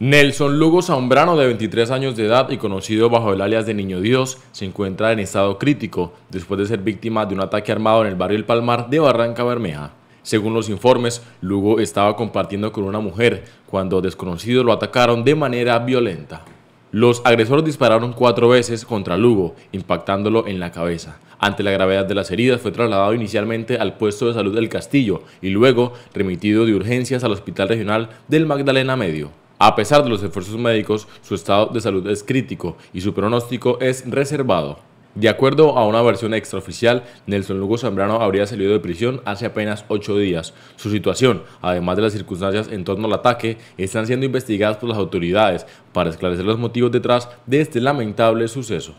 Nelson Lugo Zambrano, de 23 años de edad y conocido bajo el alias de Niño Dios, se encuentra en estado crítico después de ser víctima de un ataque armado en el barrio El Palmar de Barranca Bermeja. Según los informes, Lugo estaba compartiendo con una mujer cuando desconocidos lo atacaron de manera violenta. Los agresores dispararon cuatro veces contra Lugo, impactándolo en la cabeza. Ante la gravedad de las heridas fue trasladado inicialmente al puesto de salud del castillo y luego remitido de urgencias al Hospital Regional del Magdalena Medio. A pesar de los esfuerzos médicos, su estado de salud es crítico y su pronóstico es reservado. De acuerdo a una versión extraoficial, Nelson Lugo Zambrano habría salido de prisión hace apenas ocho días. Su situación, además de las circunstancias en torno al ataque, están siendo investigadas por las autoridades para esclarecer los motivos detrás de este lamentable suceso.